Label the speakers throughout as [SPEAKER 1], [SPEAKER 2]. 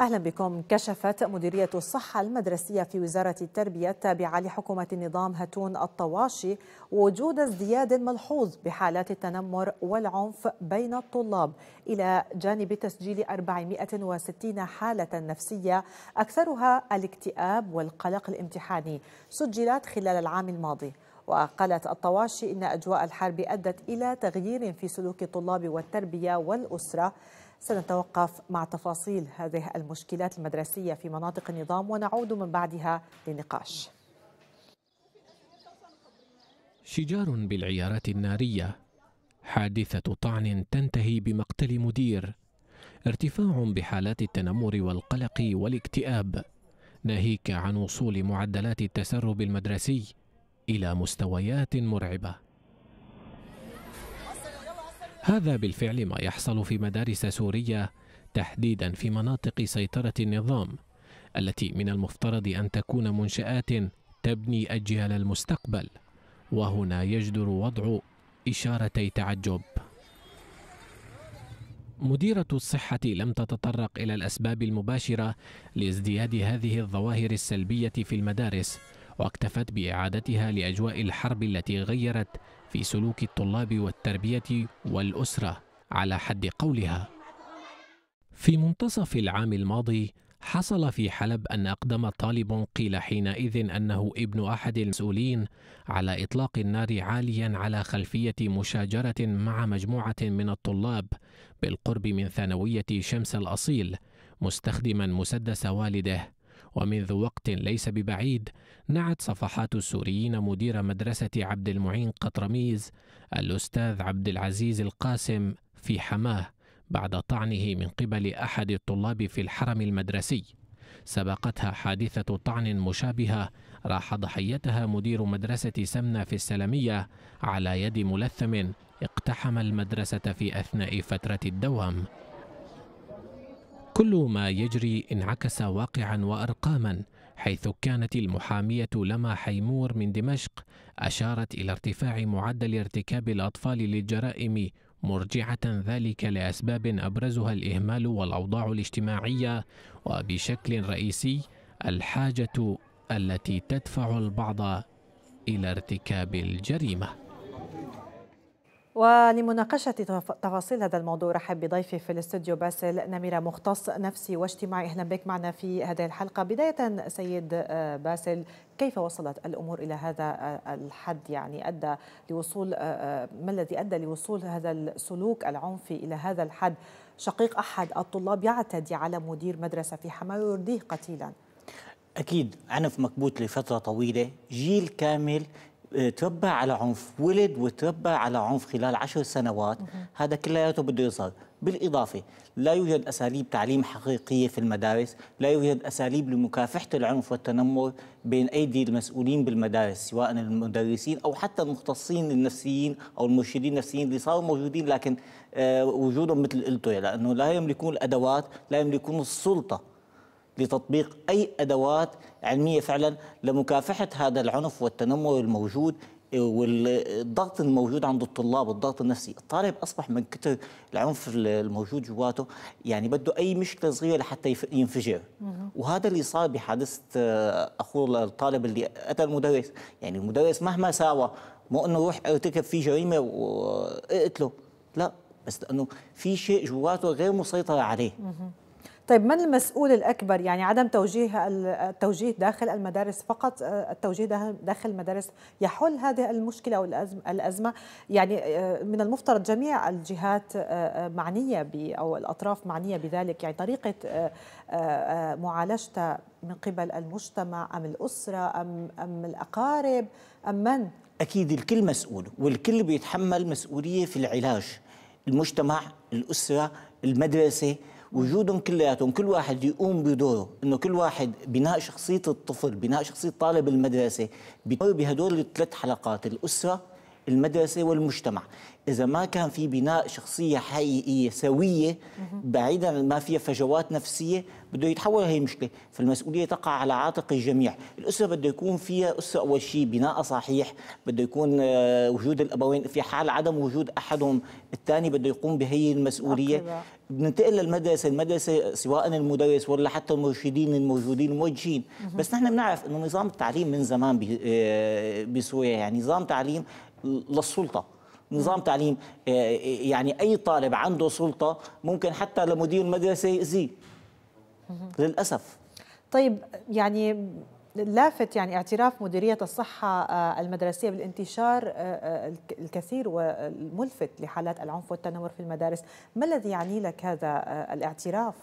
[SPEAKER 1] أهلا بكم كشفت مديرية الصحة المدرسية في وزارة التربية التابعة لحكومة النظام هتون الطواشي وجود ازدياد ملحوظ بحالات التنمر والعنف بين الطلاب إلى جانب تسجيل 460 حالة نفسية أكثرها الاكتئاب والقلق الامتحاني سجلت خلال العام الماضي وقالت الطواشي إن أجواء الحرب أدت إلى تغيير في سلوك الطلاب والتربية والأسرة سنتوقف مع تفاصيل هذه المشكلات المدرسية في مناطق النظام ونعود من بعدها للنقاش
[SPEAKER 2] شجار بالعيارات النارية حادثة طعن تنتهي بمقتل مدير ارتفاع بحالات التنمر والقلق والاكتئاب ناهيك عن وصول معدلات التسرب المدرسي إلى مستويات مرعبة هذا بالفعل ما يحصل في مدارس سوريا تحديدا في مناطق سيطرة النظام التي من المفترض أن تكون منشآت تبني أجيال المستقبل وهنا يجدر وضع إشارتي تعجب مديرة الصحة لم تتطرق إلى الأسباب المباشرة لازدياد هذه الظواهر السلبية في المدارس واكتفت بإعادتها لأجواء الحرب التي غيرت في سلوك الطلاب والتربيه والاسره على حد قولها في منتصف العام الماضي حصل في حلب أن أقدم طالب قيل حينئذ أنه ابن أحد المسؤولين على إطلاق النار عاليا على خلفية مشاجرة مع مجموعة من الطلاب بالقرب من ثانوية شمس الأصيل مستخدما مسدس والده ومنذ وقت ليس ببعيد نعت صفحات السوريين مدير مدرسة عبد المعين قطرميز الأستاذ عبد العزيز القاسم في حماه بعد طعنه من قبل أحد الطلاب في الحرم المدرسي سبقتها حادثة طعن مشابهة راح ضحيتها مدير مدرسة سمنة في السلمية على يد ملثم اقتحم المدرسة في أثناء فترة الدوام كل ما يجري انعكس واقعا وارقاما حيث كانت المحاميه لما حيمور من دمشق اشارت الى ارتفاع معدل ارتكاب الاطفال للجرائم مرجعه ذلك لاسباب ابرزها الاهمال والاوضاع الاجتماعيه وبشكل رئيسي الحاجه التي تدفع البعض الى ارتكاب الجريمه
[SPEAKER 1] ولمناقشة تفاصيل هذا الموضوع رحب بضيفي في الاستوديو باسل نميرة مختص نفسي واجتماعي أهلا بك معنا في هذه الحلقة بداية سيد آه، باسل كيف وصلت الأمور إلى هذا آه، الحد يعني أدى لوصول آه، ما الذي أدى لوصول هذا السلوك العنفي إلى هذا الحد شقيق أحد الطلاب يعتدي على مدير مدرسة في حماة ويرديه قتيلاً
[SPEAKER 3] أكيد عنف مكبوت لفترة طويلة جيل كامل تربى على عنف ولد وتربى على عنف خلال عشر سنوات هذا كلياته بده يظهر بالإضافة لا يوجد أساليب تعليم حقيقية في المدارس لا يوجد أساليب لمكافحة العنف والتنمر بين أيدي المسؤولين بالمدارس سواء المدرسين أو حتى المختصين النفسيين أو المرشدين النفسيين اللي صاروا موجودين لكن آه، وجودهم مثل قلته لأنه لا يملكون الأدوات لا يملكون السلطة لتطبيق أي أدوات علمية فعلا لمكافحة هذا العنف والتنمر الموجود والضغط الموجود عند الطلاب والضغط النفسي الطالب أصبح من كثر العنف الموجود جواته يعني بده أي مشكلة صغيرة لحتى ينفجر وهذا اللي صار بحادثة آه، أخو الطالب اللي أتى المدرس يعني المدرس مهما ساوى مو أنه روح ارتكب فيه جريمة واقتله لا بس لأنه في شيء جواته غير مسيطر عليه
[SPEAKER 1] طيب من المسؤول الاكبر يعني عدم توجيه التوجيه داخل المدارس فقط التوجيه آه، داخل المدارس يحل هذه المشكله او الازمه يعني آه، من المفترض جميع الجهات آه، معنيه او الاطراف معنيه بذلك يعني طريقه معالجتها من قبل المجتمع ام الاسره ام ام الاقارب ام من
[SPEAKER 3] اكيد الكل مسؤول والكل بيتحمل مسؤوليه في العلاج المجتمع الاسره المدرسه وجودهم كلياتهم كل واحد يقوم بدوره انه كل واحد بناء شخصيه الطفل بناء شخصيه طالب المدرسه بهدول الثلاث حلقات الاسره المدرسة والمجتمع إذا ما كان في بناء شخصية حقيقية سوية بعيدا ما فيها فجوات نفسية بده يتحول هي المشكلة فالمسؤولية تقع على عاتق الجميع الأسرة بده يكون فيها أسرة أول شيء بناء صحيح بده يكون آه، وجود الأبوين في حال عدم وجود أحدهم الثاني بده يقوم بهي المسؤولية بننتقل للمدرسة المدرسة سواء المدرس ولا حتى المرشدين الموجودين الموجهين بس نحن بنعرف أنه نظام التعليم من زمان آه، بسوريا يعني نظام تعليم للسلطه نظام تعليم آه، آه، يعني اي طالب عنده سلطه ممكن حتى لمدير المدرسه يأذيه للاسف
[SPEAKER 1] طيب يعني لافت يعني اعتراف مديرية الصحة آه، المدرسية بالانتشار الكثير والملفت لحالات العنف والتنمر في المدارس ما الذي يعني لك هذا الاعتراف؟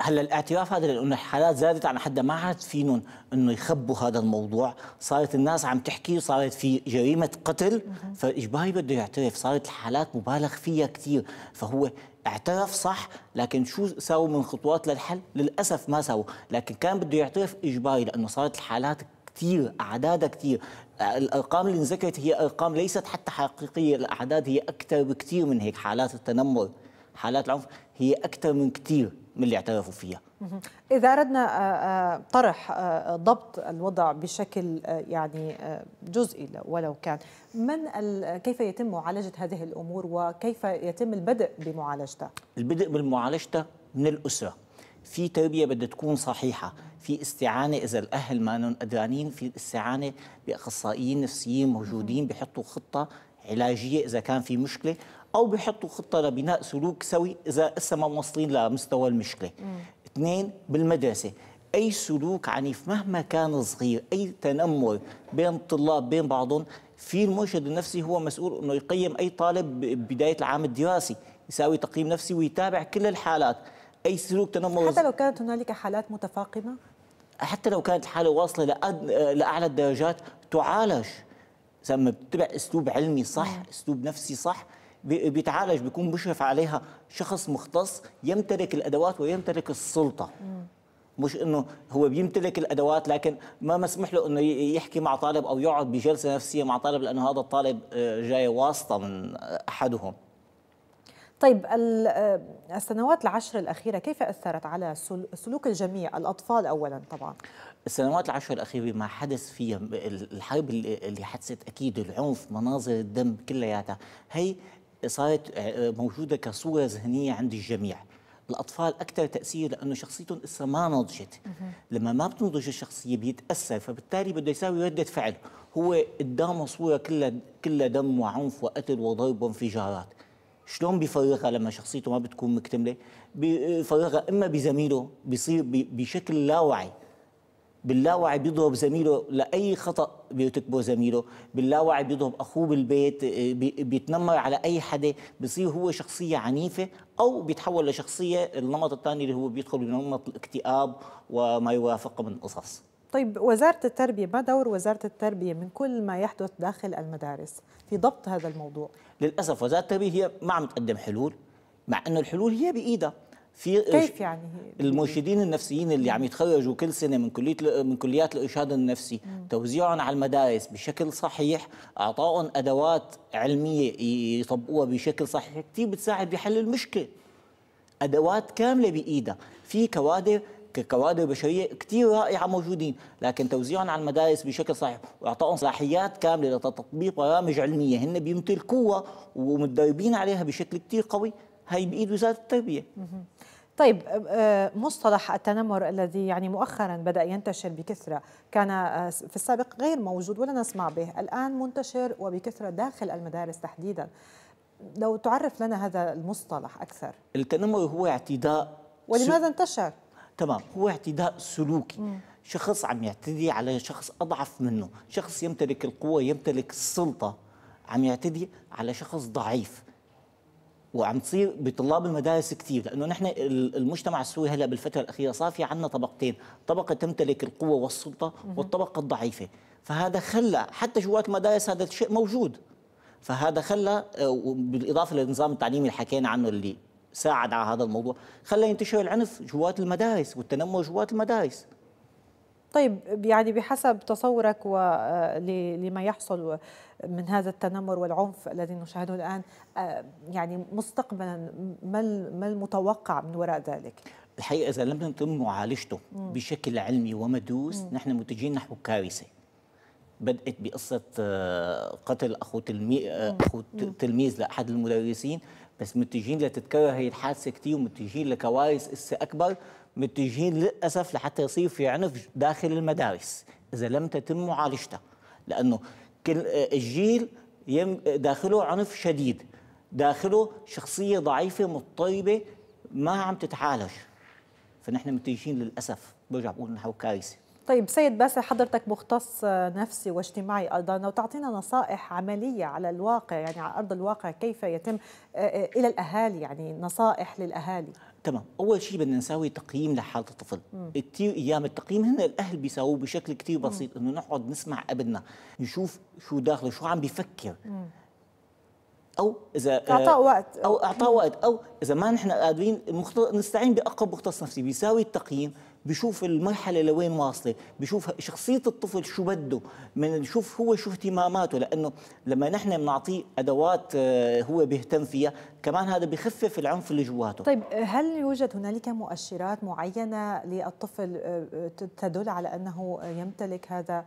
[SPEAKER 3] هلا الاعتراف هذا لانه الحالات زادت عن حد ما عاد فينهم انه يخبوا هذا الموضوع، صارت الناس عم تحكي وصارت في جريمه قتل فاجباري بده يعترف، صارت الحالات مبالغ فيها كثير، فهو اعترف صح لكن شو ساووا من خطوات للحل؟ للاسف ما ساووا، لكن كان بده يعترف اجباري لانه صارت الحالات كثير اعدادها كثير الارقام اللي انذكرت هي ارقام ليست حتى حقيقيه، الاعداد هي اكثر بكثير من هيك، حالات التنمر، حالات العنف هي اكثر من كثير من اللي اعترفوا فيها
[SPEAKER 1] إذا أردنا آه، آه، طرح آه، ضبط الوضع بشكل يعني جزئي ولو كان من كيف يتم معالجة هذه الأمور وكيف يتم البدء بمعالجتها؟
[SPEAKER 3] البدء بمعالجتها من الأسرة في تربية بدها تكون صحيحة في استعانة إذا الأهل ما قدرانين في الاستعانة بأخصائيين نفسيين موجودين بحطوا خطة علاجية إذا كان في مشكلة او بيحطوا خطه لبناء سلوك سوي اذا لسه ما موصلين لمستوى المشكله اثنين بالمدرسه اي سلوك عنيف مهما كان صغير اي تنمر بين الطلاب بين بعضهم في المرشد النفسي هو مسؤول انه يقيم اي طالب ببدايه العام الدراسي يساوي تقييم نفسي ويتابع كل الحالات اي سلوك تنمر حتى لو
[SPEAKER 1] كانت هنالك حالات متفاقمه
[SPEAKER 3] حتى لو كانت الحاله واصله لاعلى الدرجات تعالج لما بتتبع اسلوب علمي صح اسلوب نفسي صح بيتعالج بيكون مشرف عليها شخص مختص يمتلك الادوات ويمتلك السلطه مش انه هو بيمتلك الادوات لكن ما مسمح له انه يحكي مع طالب او يقعد بجلسه نفسيه مع طالب لانه هذا الطالب آه، جاي واسطه من احدهم
[SPEAKER 1] طيب آه، السنوات العشر الأخيرة كيف أثرت على سلوك الجميع الأطفال أولا طبعا
[SPEAKER 3] السنوات العشر الأخيرة ما حدث فيها الحرب اللي حدثت أكيد العنف مناظر الدم كلياتها هي صارت آه، موجوده كصوره ذهنيه عند الجميع الاطفال اكثر تاثير لانه شخصيتهم لسه ما نضجت لما ما بتنضج الشخصيه بيتاثر فبالتالي بده يساوي رده فعل هو قدامه صوره كلها كلها دم وعنف وقتل وضرب وانفجارات شلون بيفرغها لما شخصيته ما بتكون مكتمله بيفرغها آه، اما بزميله بيصير بشكل لا باللاوعي بيضرب زميله لاي خطا بيرتكبه زميله باللاوعي بيضرب اخوه بالبيت آه، بيتنمر على اي حدا بصير هو شخصيه عنيفه او بيتحول لشخصيه النمط الثاني اللي هو بيدخل بنمط الاكتئاب وما يوافقه من قصص
[SPEAKER 1] طيب وزارة التربية ما دور وزارة التربية من كل ما يحدث داخل المدارس في ضبط هذا الموضوع؟
[SPEAKER 3] للأسف وزارة التربية هي ما عم تقدم حلول مع أنه الحلول هي بإيدها في كيف يعني المرشدين النفسيين اللي عم يتخرجوا كل سنه من كليه من كليات الارشاد النفسي توزيعهم على المدارس بشكل صحيح اعطائهم ادوات علميه يطبقوها بشكل صحيح كثير بتساعد بحل المشكله ادوات كامله بايدها في كوادر كوادر بشريه كثير رائعه موجودين لكن توزيعهم على المدارس بشكل صحيح واعطائهم صلاحيات كامله لتطبيق برامج علميه هن بيمتلكوها ومتدربين عليها بشكل كثير قوي هي بايد وزاره التربيه
[SPEAKER 1] طيب أه، مصطلح التنمر الذي يعني مؤخرا بدا ينتشر بكثره كان أه، في السابق غير موجود ولا نسمع به الان منتشر وبكثره داخل المدارس تحديدا لو تعرف لنا هذا المصطلح اكثر
[SPEAKER 3] التنمر هو اعتداء ولماذا انتشر تمام هو اعتداء سلوكي مم. شخص عم يعتدي على شخص اضعف منه شخص يمتلك القوه يمتلك السلطه عم يعتدي على شخص ضعيف وعم تصير بطلاب المدارس كثير لانه نحن المجتمع السوري هلا بالفتره الاخيره صار في عندنا طبقتين، طبقه تمتلك القوه والسلطه والطبقه الضعيفه، فهذا خلى حتى جوات المدارس هذا الشيء موجود. فهذا خلى آه، بالاضافه للنظام التعليمي اللي حكينا عنه اللي ساعد على هذا الموضوع، خلى ينتشر العنف جوات المدارس والتنمر جوات المدارس.
[SPEAKER 1] طيب يعني بحسب تصورك آه، لما يحصل من هذا التنمر والعنف الذي نشاهده الان آه، يعني مستقبلا ما المتوقع من وراء ذلك؟
[SPEAKER 3] الحقيقه اذا لم يتم معالجته مم. بشكل علمي ومدوس مم. نحن متجهين نحو كارثه بدات بقصه آه، قتل اخو تلميذ اخو تلميذ لاحد المدرسين بس متجهين لتتكرر هي الحادثه كثير ومتجهين لكوارث اكبر متجهين للاسف لحتى يصير في عنف داخل المدارس اذا لم تتم معالجته لانه كل آه، الجيل داخله عنف شديد داخله شخصيه ضعيفه مضطربه ما عم تتعالج فنحن متجهين للاسف برجع بقول نحو كارثه
[SPEAKER 1] طيب سيد باسل حضرتك مختص آه، نفسي واجتماعي ايضا وتعطينا نصائح عمليه على الواقع يعني على ارض الواقع كيف يتم آه، الى الاهالي يعني نصائح للاهالي
[SPEAKER 3] تمام اول شيء بدنا نساوي تقييم لحاله الطفل كثير ايام التقييم هن الاهل بيساووه بشكل كثير بسيط انه نقعد نسمع ابننا نشوف شو داخله شو عم بيفكر او اذا اعطاه آه، وقت او اعطاه وقت او اذا ما نحن قادرين نستعين باقرب مختص نفسي بيساوي التقييم بشوف المرحله لوين واصله بشوف شخصيه الطفل شو بده من بيشوف هو شو اهتماماته لانه لما نحن بنعطيه ادوات آه، هو بيهتم فيها كمان هذا بخفف العنف اللي جواته طيب
[SPEAKER 1] هل يوجد هنالك مؤشرات معينه للطفل آه، آه، تدل على انه يمتلك هذا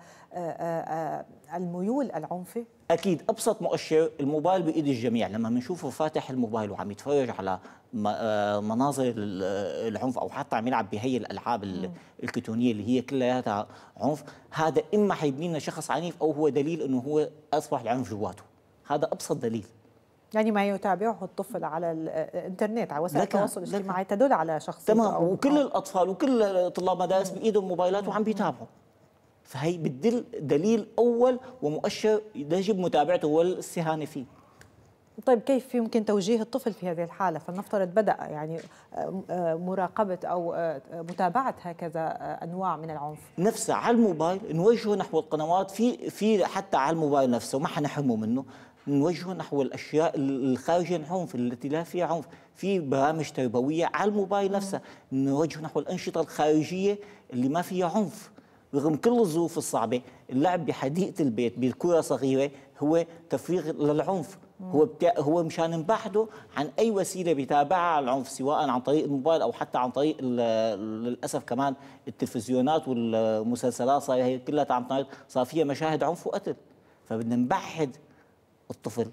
[SPEAKER 1] الميول العنفي؟
[SPEAKER 3] اكيد ابسط مؤشر الموبايل بايد الجميع لما بنشوفه فاتح الموبايل وعم يتفرج على آه، مناظر العنف او حتى عم يلعب بهي الالعاب الكتونيه اللي هي كلياتها عنف هذا اما حيبني لنا شخص عنيف او هو دليل انه هو اصبح العنف جواته هذا ابسط دليل
[SPEAKER 1] يعني ما يتابعه الطفل على الانترنت على وسائل التواصل الاجتماعي تدل على شخص تمام وكل
[SPEAKER 3] الاطفال وكل طلاب مدارس بايدهم موبايلات وعم بيتابعوا فهي بتدل دليل اول ومؤشر يجب متابعته والاستهانه فيه
[SPEAKER 1] طيب كيف يمكن توجيه الطفل في هذه الحالة؟ فلنفترض بدأ يعني مراقبة أو آه، متابعة هكذا آه، أنواع من العنف.
[SPEAKER 3] نفسه على الموبايل نوجهه نحو القنوات في في حتى على الموبايل نفسه ما حنحرمه منه، نوجهه نحو الاشياء الخارجه عن عنف التي لا فيها عنف في برامج تربويه على الموبايل نفسها نوجهه نحو الانشطه الخارجيه اللي ما فيها عنف رغم كل الظروف الصعبه اللعب بحديقه البيت بالكره صغيره هو تفريغ للعنف هو بتا... هو مشان نبحده عن اي وسيله بيتابعها على العنف سواء عن طريق الموبايل او حتى عن طريق للاسف كمان التلفزيونات والمسلسلات صار هي كلها عم تنعرض صار فيها مشاهد عنف وقتل فبدنا نبعد الطفل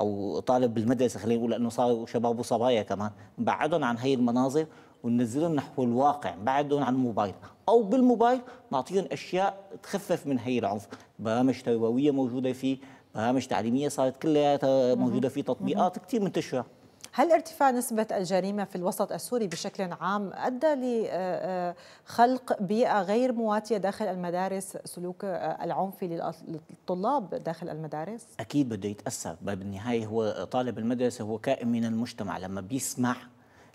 [SPEAKER 3] او طالب بالمدرسه خلينا نقول لانه صار شباب وصبايا كمان نبعدهم عن هي المناظر وننزلهم نحو الواقع بعدهم عن الموبايل او بالموبايل نعطيهم اشياء تخفف من هي العنف برامج تربويه موجوده فيه برامج تعليميه صارت كلها موجوده في تطبيقات كثير منتشره
[SPEAKER 1] هل ارتفاع نسبة الجريمة في الوسط السوري بشكل عام أدى لخلق آه، آه، بيئة غير مواتية داخل المدارس سلوك آه، العنفي للطلاب داخل المدارس؟
[SPEAKER 3] أكيد بده يتأثر بالنهاية هو طالب المدرسة هو كائن من المجتمع لما بيسمع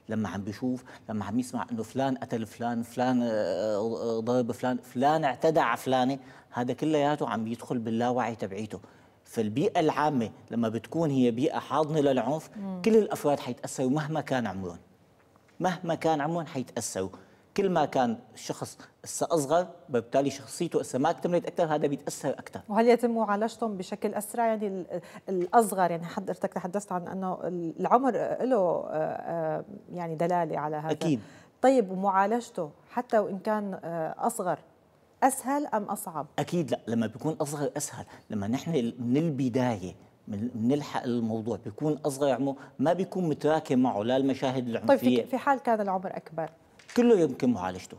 [SPEAKER 3] لما عم بيشوف لما عم يسمع انه فلان قتل فلان فلان آه، آه، آه، ضرب فلان فلان اعتدى على فلانه هذا كلياته عم يدخل باللاوعي تبعيته فالبيئة العامة لما بتكون هي بيئة حاضنة للعنف مم. كل الأفراد حيتأثروا مهما كان عمرهم مهما كان عمرهم حيتأثروا كل ما كان الشخص اسا اصغر وبالتالي شخصيته اسا ما اكتملت اكثر هذا بيتاثر
[SPEAKER 1] اكثر وهل يتم معالجتهم بشكل اسرع يعني الاصغر يعني حضرتك تحدثت عن انه العمر له آه، آه، يعني دلاله على هذا اكيد طيب ومعالجته حتى وان كان آه، اصغر اسهل ام اصعب
[SPEAKER 3] اكيد لا لما بيكون اصغر اسهل لما نحن من البدايه بنلحق الموضوع بيكون اصغر عمره يعني ما بيكون متراكم معه لا المشاهد طيب، العنفيه طيب في
[SPEAKER 1] حال كان العمر اكبر
[SPEAKER 3] كله يمكن معالجته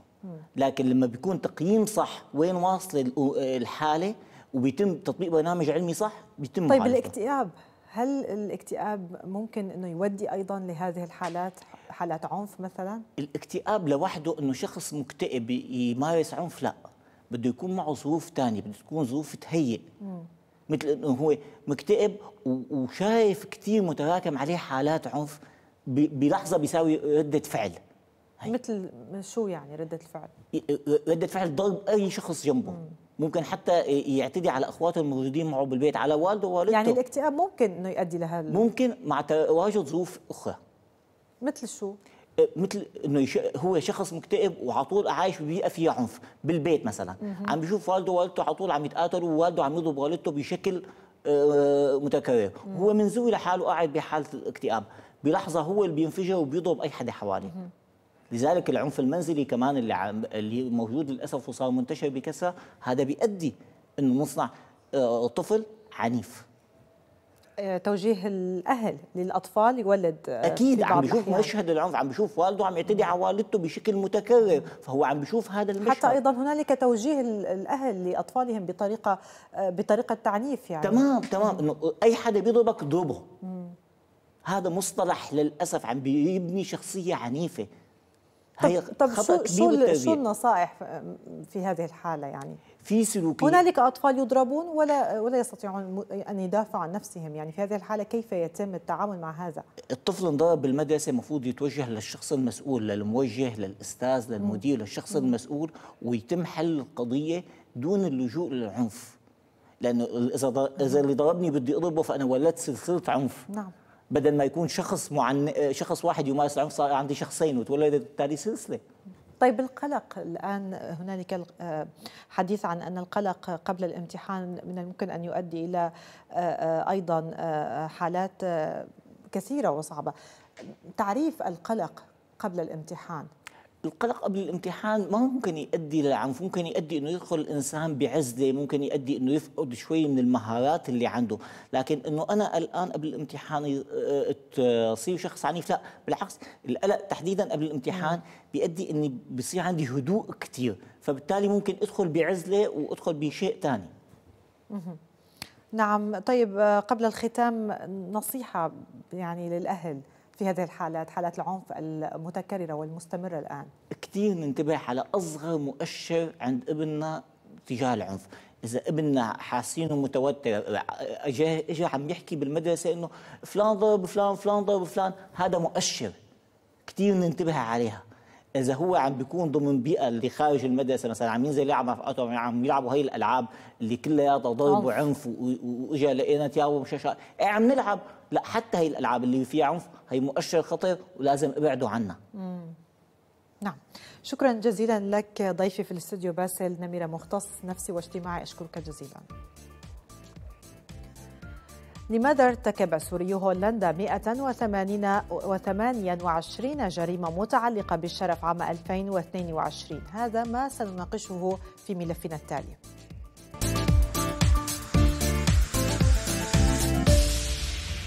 [SPEAKER 3] لكن لما بيكون تقييم صح وين واصل الحاله وبيتم تطبيق برنامج علمي صح بيتم طيب معالجته.
[SPEAKER 1] الاكتئاب هل الاكتئاب ممكن انه يودي ايضا لهذه الحالات حالات عنف مثلا
[SPEAKER 3] الاكتئاب لوحده انه شخص مكتئب يمارس عنف لا بده يكون معه ظروف ثانيه بده تكون ظروف تهيئ مثل انه هو مكتئب وشايف كثير متراكم عليه حالات عنف بلحظه بيساوي رده فعل
[SPEAKER 1] هي. مثل شو يعني ردة الفعل؟
[SPEAKER 3] إيه، إيه، إيه، ردة فعل ضرب أي شخص جنبه مم. ممكن حتى يعتدي على اخواته الموجودين معه بالبيت على والده ووالدته يعني
[SPEAKER 1] الاكتئاب ممكن انه يؤدي لهذا
[SPEAKER 3] ممكن مع تواجد ظروف اخرى مثل شو؟ مثل انه هو شخص مكتئب وعلى طول عايش ببيئه فيها عنف بالبيت مثلا مم. عم بيشوف والده ووالدته على طول عم يتقاتلوا ووالده عم يضرب والدته بشكل آه، متكرر مم. هو منزوي لحاله قاعد بحاله الاكتئاب بلحظه هو اللي بينفجر وبيضرب اي حدا حواليه لذلك العنف المنزلي كمان اللي عم اللي موجود للاسف وصار منتشر بكثره هذا بيؤدي انه نصنع آه، طفل عنيف
[SPEAKER 1] آه، توجيه الاهل للاطفال يولد آه، اكيد عم بشوف مشهد
[SPEAKER 3] العنف عم بشوف والده عم يعتدي على والدته بشكل متكرر فهو عم بشوف هذا المشهد حتى
[SPEAKER 1] ايضا هنالك توجيه الاهل لاطفالهم بطريقه بطريقه تعنيف يعني تمام
[SPEAKER 3] تمام انه اي حدا بيضربك ضربه هذا مصطلح للاسف عم بيبني شخصيه عنيفه هي طب خطأ شو كبير شو, شو
[SPEAKER 1] النصائح في هذه الحاله يعني؟ في سلوكيات هنالك اطفال يضربون ولا ولا يستطيعون ان يدافعوا عن نفسهم، يعني في هذه الحاله كيف يتم التعامل مع هذا؟
[SPEAKER 3] الطفل انضرب بالمدرسه المفروض يتوجه للشخص المسؤول، للموجه، للاستاذ، للمدير، للشخص المسؤول ويتم حل القضيه دون اللجوء للعنف. لانه اذا اذا اللي ضربني بدي اضربه فانا ولدت سلسله عنف. نعم. بدل ما يكون شخص معن... شخص واحد يمارس العنف صار عندي شخصين وتولدت بالتالي سلسله
[SPEAKER 1] طيب القلق الان هنالك آه، حديث عن ان القلق قبل الامتحان من الممكن ان يؤدي الى آه، آه، ايضا حالات كثيره وصعبه تعريف القلق قبل الامتحان القلق
[SPEAKER 3] قبل الامتحان ما ممكن يؤدي للعنف ممكن يؤدي انه يدخل الانسان بعزله ممكن يؤدي انه يفقد شوي من المهارات اللي عنده لكن انه انا الان قبل الامتحان آه، تصير شخص عنيف لا بالعكس القلق تحديدا قبل الامتحان بيؤدي اني بصير عندي هدوء كثير فبالتالي ممكن ادخل بعزله وادخل بشيء ثاني
[SPEAKER 1] نعم طيب آه، قبل الختام نصيحه يعني للاهل في هذه الحالات حالات العنف المتكررة والمستمرة الآن كثير
[SPEAKER 3] ننتبه على أصغر مؤشر عند ابننا تجاه العنف اذا ابننا حاسينه متوتر اجى اجى عم يحكي بالمدرسه انه فلان ضرب فلان فلان ضرب فلان هذا مؤشر كثير ننتبه عليها اذا هو عم بيكون ضمن بيئه اللي خارج المدرسه مثلا عم ينزل يلعب مع رفقاته عم يلعبوا هي الالعاب اللي كلها ضرب وعنف واجا لقينا ثيابه مشاشة إيه عم نلعب لا حتى هي الالعاب اللي فيها عنف هي مؤشر خطير ولازم ابعدوا عنها
[SPEAKER 1] نعم شكرا جزيلا لك ضيفي في الاستوديو باسل نميرة مختص نفسي واجتماعي أشكرك جزيلا لماذا ارتكب سوري هولندا 128 جريمة متعلقة بالشرف عام 2022 هذا ما سنناقشه في ملفنا التالي